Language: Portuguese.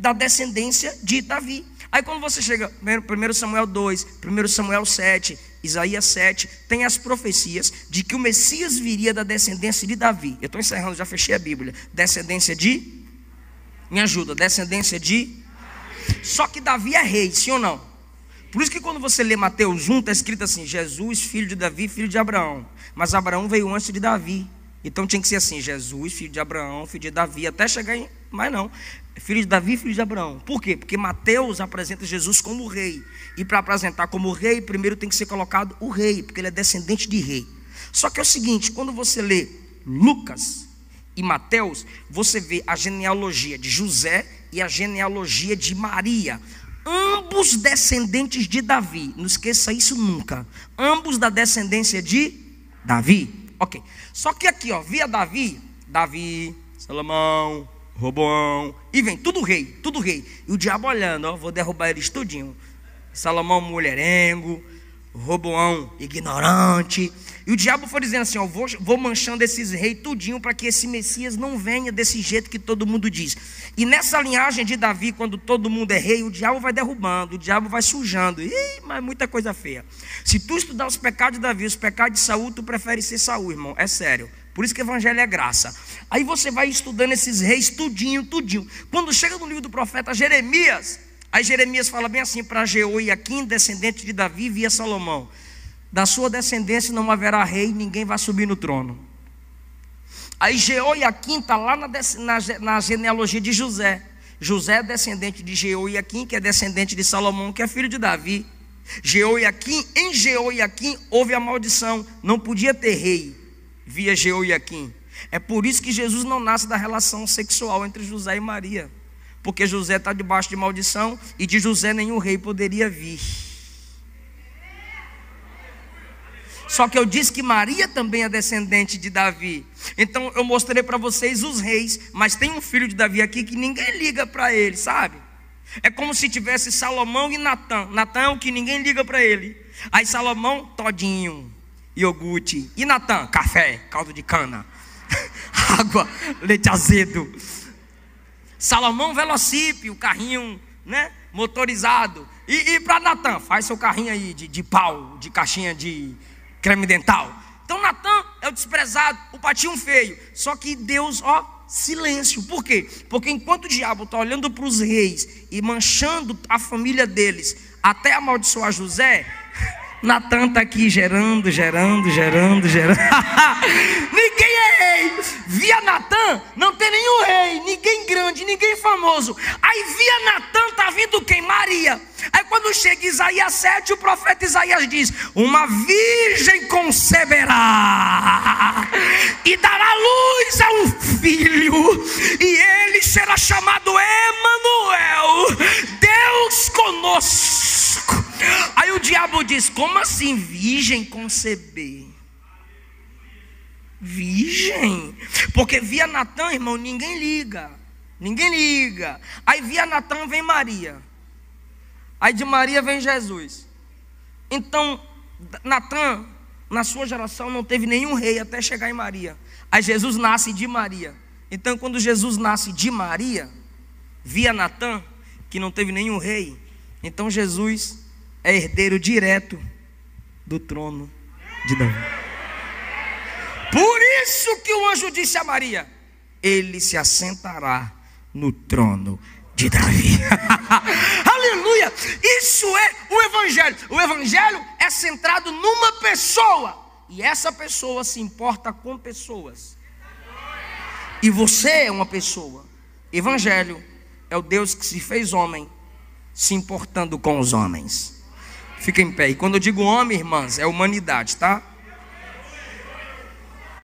da descendência de Davi. Aí quando você chega, 1 Samuel 2, 1 Samuel 7, Isaías 7, tem as profecias de que o Messias viria da descendência de Davi. Eu estou encerrando, já fechei a Bíblia. Descendência de? Me ajuda, descendência de? Só que Davi é rei, sim ou não? Por isso que quando você lê Mateus 1, está escrito assim: Jesus, filho de Davi, filho de Abraão. Mas Abraão veio antes de Davi. Então tinha que ser assim: Jesus, filho de Abraão, filho de Davi, até chegar em mas não. Filho de Davi, filho de Abraão. Por quê? Porque Mateus apresenta Jesus como rei. E para apresentar como rei, primeiro tem que ser colocado o rei, porque ele é descendente de rei. Só que é o seguinte: quando você lê Lucas e Mateus, você vê a genealogia de José e a genealogia de Maria. Ambos descendentes de Davi. Não esqueça isso nunca. Ambos da descendência de Davi. Ok. Só que aqui, ó, via Davi, Davi, Salomão, Robão E vem, tudo rei, tudo rei. E o diabo olhando, ó, vou derrubar eles tudinho. Salomão mulherengo, Roboão, ignorante. E o diabo foi dizendo assim: ó, vou, vou manchando esses reis tudinho para que esse Messias não venha desse jeito que todo mundo diz. E nessa linhagem de Davi, quando todo mundo é rei, o diabo vai derrubando, o diabo vai sujando. Ih, mas muita coisa feia. Se tu estudar os pecados de Davi, os pecados de Saul, tu prefere ser Saul, irmão. É sério. Por isso que o evangelho é graça. Aí você vai estudando esses reis tudinho, tudinho. Quando chega no livro do profeta Jeremias, Aí Jeremias fala bem assim para Aquim, descendente de Davi, via Salomão: Da sua descendência não haverá rei, ninguém vai subir no trono. Aí Aquim está lá na, na, na, genealogia de José. José é descendente de Aquim, que é descendente de Salomão, que é filho de Davi. Jeoiaquim, em Aquim houve a maldição, não podia ter rei via Aquim. É por isso que Jesus não nasce da relação sexual entre José e Maria porque José está debaixo de maldição e de José nenhum rei poderia vir. Só que eu disse que Maria também é descendente de Davi. Então eu mostrei para vocês os reis, mas tem um filho de Davi aqui que ninguém liga para ele, sabe? É como se tivesse Salomão e Natan. Natan é o que ninguém liga para ele. Aí Salomão, todinho, iogurte. E Natan, café, caldo de cana, água, leite azedo. Salomão velocípio, o carrinho né, motorizado. E, e para Natan, faz seu carrinho aí de, de pau, de caixinha de creme dental. Então Natan é o desprezado, o patinho feio. Só que Deus, ó, silêncio. Por quê? Porque enquanto o diabo está olhando para os reis e manchando a família deles até amaldiçoar José, Natan está aqui gerando, gerando, gerando, gerando. Ninguém é rei. Via Natan, não tem nenhum rei de ninguém famoso. Aí via Natan, está vindo quem? Maria. Aí quando chega Isaías 7, o profeta Isaías diz: Uma virgem conceberá e dará luz a um filho, e ele será chamado Emanuel, Deus conosco. Aí o diabo diz: Como assim virgem conceber? Virgem? Porque via Natan, irmão, ninguém liga. Ninguém liga. Aí via Natan, vem Maria. Aí de Maria vem Jesus. Então, Natan, na sua geração, não teve nenhum rei até chegar em Maria. Aí Jesus nasce de Maria. Então, quando Jesus nasce de Maria, via Natan, que não teve nenhum rei, então Jesus é herdeiro direto do trono de Davi. Por isso que o anjo disse a Maria: Ele se assentará no trono de Davi. Aleluia! Isso é o Evangelho. O Evangelho é centrado numa pessoa. E essa pessoa se importa com pessoas. E você é uma pessoa. Evangelho é o Deus que se fez homem, se importando com os homens. Fica em pé. E quando eu digo homem, irmãs, é humanidade, tá?